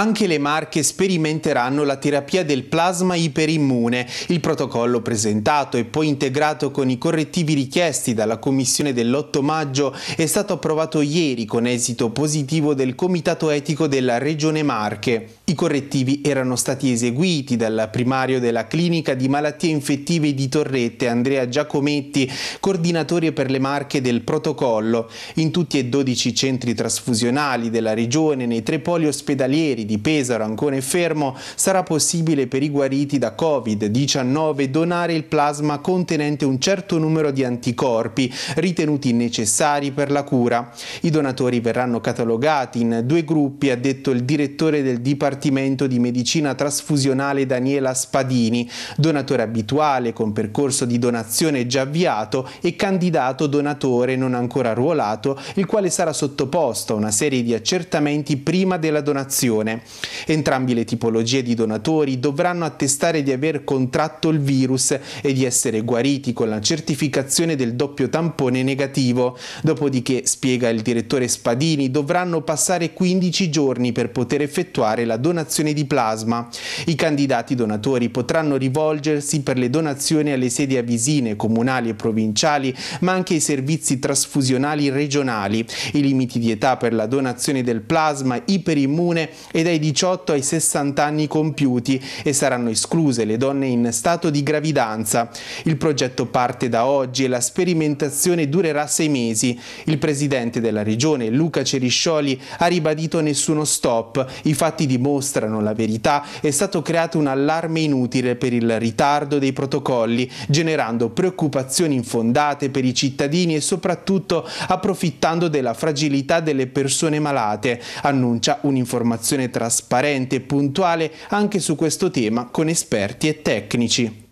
Anche le Marche sperimenteranno la terapia del plasma iperimmune. Il protocollo presentato e poi integrato con i correttivi richiesti dalla Commissione dell'8 maggio è stato approvato ieri con esito positivo del Comitato Etico della Regione Marche. I correttivi erano stati eseguiti dal primario della Clinica di Malattie Infettive di Torrette, Andrea Giacometti, coordinatore per le Marche del protocollo, in tutti e 12 centri trasfusionali della Regione, nei tre poli ospedalieri di Pesaro, Ancona e Fermo, sarà possibile per i guariti da Covid-19 donare il plasma contenente un certo numero di anticorpi ritenuti necessari per la cura. I donatori verranno catalogati in due gruppi, ha detto il direttore del Dipartimento di Medicina Trasfusionale Daniela Spadini, donatore abituale con percorso di donazione già avviato e candidato donatore non ancora ruolato, il quale sarà sottoposto a una serie di accertamenti prima della donazione persone. Entrambi le tipologie di donatori dovranno attestare di aver contratto il virus e di essere guariti con la certificazione del doppio tampone negativo. Dopodiché, spiega il direttore Spadini, dovranno passare 15 giorni per poter effettuare la donazione di plasma. I candidati donatori potranno rivolgersi per le donazioni alle sedi avvisine, comunali e provinciali, ma anche ai servizi trasfusionali regionali. I limiti di età per la donazione del plasma iperimmune e e dai 18 ai 60 anni compiuti e saranno escluse le donne in stato di gravidanza. Il progetto parte da oggi e la sperimentazione durerà sei mesi. Il presidente della regione, Luca Ceriscioli, ha ribadito nessuno stop. I fatti dimostrano la verità. È stato creato un allarme inutile per il ritardo dei protocolli, generando preoccupazioni infondate per i cittadini e soprattutto approfittando della fragilità delle persone malate, annuncia un'informazione trasparente e puntuale anche su questo tema con esperti e tecnici.